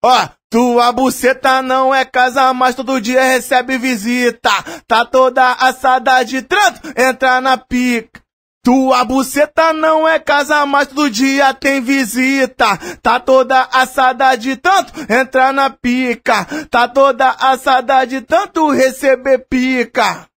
Ó, oh, tua buceta não é casa, mas todo dia recebe visita. Tá toda assada de tanto, entra na pica. Tua buceta não é casa, mas todo dia tem visita. Tá toda assada de tanto, entra na pica. Tá toda assada de tanto, receber pica.